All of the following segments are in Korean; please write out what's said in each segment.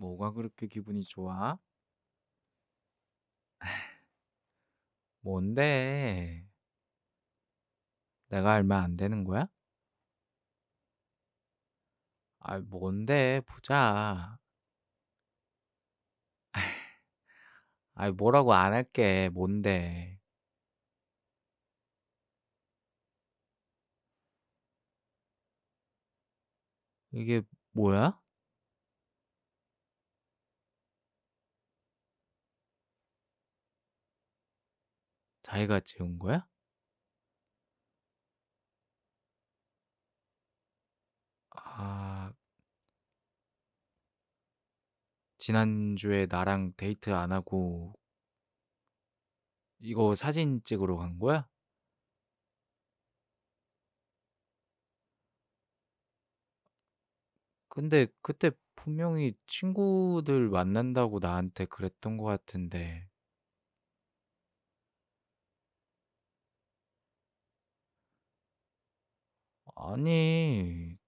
뭐가 그렇게 기분이 좋아? 뭔데? 내가 알면 안 되는 거야? 아, 뭔데? 보자. 아, 뭐라고 안 할게. 뭔데? 이게 뭐야? 자기가 지운 거야? 아, 지난주에 나랑 데이트 안 하고 이거 사진 찍으러 간 거야? 근데 그때 분명히 친구들 만난다고 나한테 그랬던 거 같은데. 아니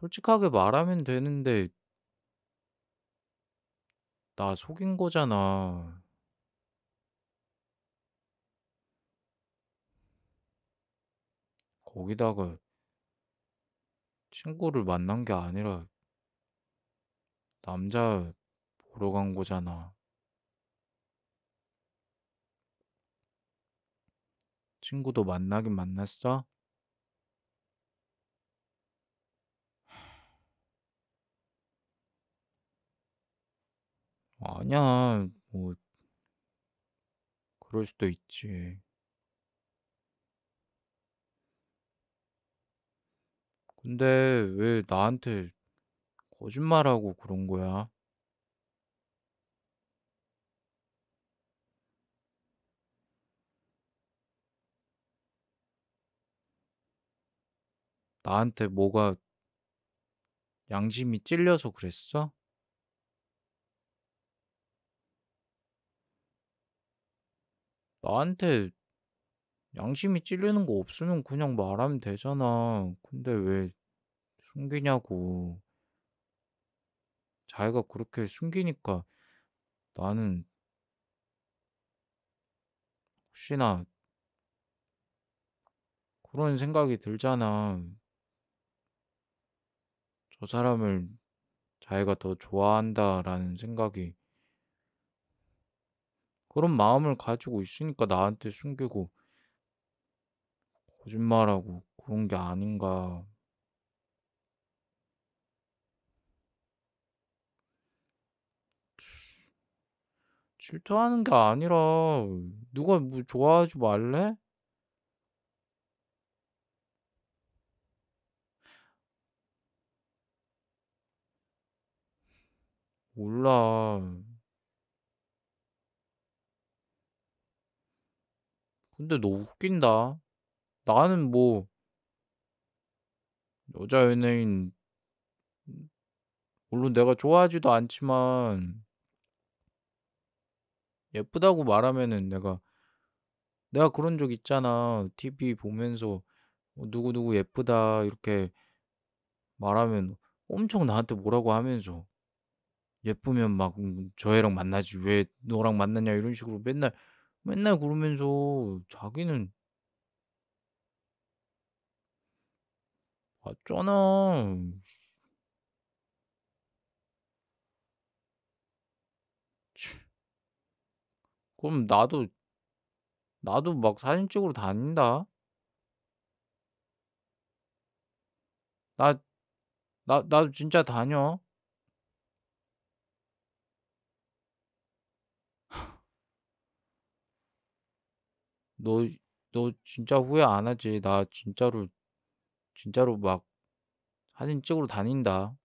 솔직하게 말하면 되는데 나 속인 거잖아. 거기다가 친구를 만난 게 아니라 남자 보러 간 거잖아. 친구도 만나긴 만났어? 뭐 아니야. 뭐 그럴 수도 있지. 근데 왜 나한테 거짓말하고 그런 거야? 나한테 뭐가 양심이 찔려서 그랬어? 나한테 양심이 찔리는 거 없으면 그냥 말하면 되잖아. 근데 왜 숨기냐고. 자기가 그렇게 숨기니까 나는 혹시나 그런 생각이 들잖아. 저 사람을 자기가 더 좋아한다라는 생각이 그런 마음을 가지고 있으니까 나한테 숨기고 거짓말하고 그런 게 아닌가. 질투하는 게 아니라 누가 뭐 좋아하지 말래? 몰라. 근데 너 웃긴다. 나는 뭐 여자 연예인 물론 내가 좋아하지도 않지만 예쁘다고 말하면은 내가 내가 그런 적 있잖아. TV 보면서 뭐 누구누구 예쁘다 이렇게 말하면 엄청 나한테 뭐라고 하면서 예쁘면 막 음, "저 애랑 만나지 왜 너랑 만나냐." 이런 식으로 맨날, 맨날 그러면서 자기는 봤잖아. 씨. 그럼 나도 나도 막 사진 찍으러 다닌다. 나 나 나도 진짜 다녀. 너너 진짜 후회 안 하지? 나 진짜로 진짜로 막 사진 찍으러 다닌다.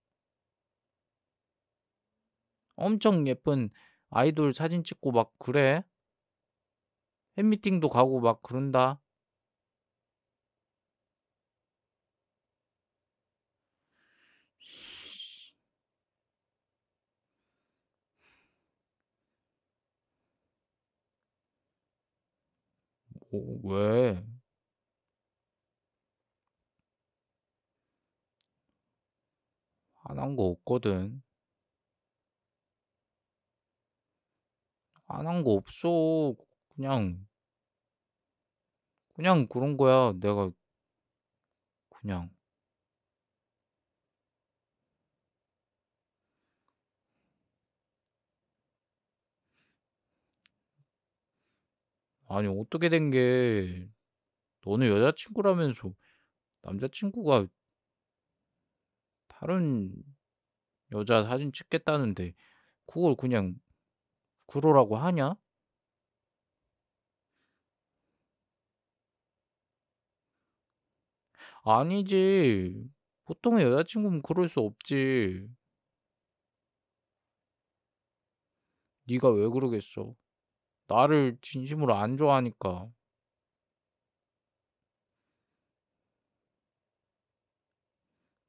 엄청 예쁜 아이돌 사진 찍고 막 그래. 팬미팅도 가고 막 그런다. 오, 어, 왜? 안 한 거 없거든. 안 한 거 없어. 그냥, 그냥 그런 거야. 내가, 그냥. 아니 어떻게 된 게 너는 여자친구라면서 남자친구가 다른 여자 사진 찍겠다는데 그걸 그냥 그러라고 하냐? 아니지. 보통의 여자친구면 그럴 수 없지. 네가 왜 그러겠어? 나를 진심으로 안 좋아하니까.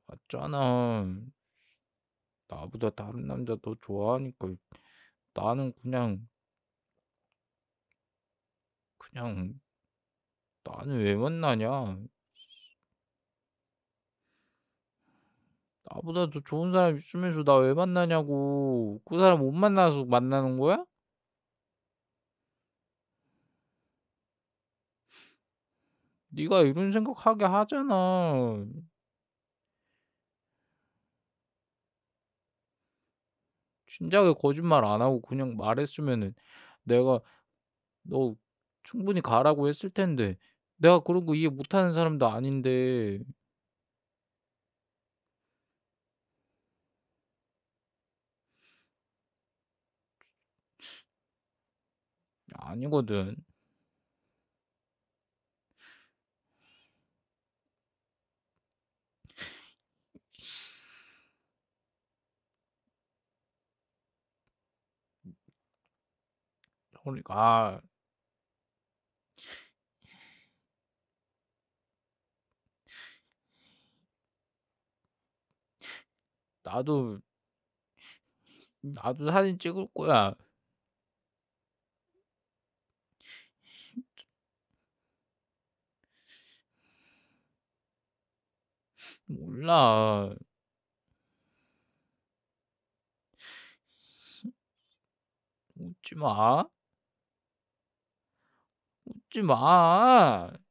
맞잖아. 나보다 다른 남자 더 좋아하니까 나는 그냥 그냥 나는 왜 만나냐? 나보다 더 좋은 사람 있으면서 나 왜 만나냐고. 그 사람 못 만나서 만나는 거야? 네가 이런 생각하게 하잖아. 진작에 거짓말 안 하고 그냥 말했으면은 내가 너 충분히 가라고 했을 텐데 내가 그런 거 이해 못하는 사람도 아닌데 아니거든. 그러니까 아. 나도 나도 사진 찍을 거야. 몰라. 웃지 마. 하 마.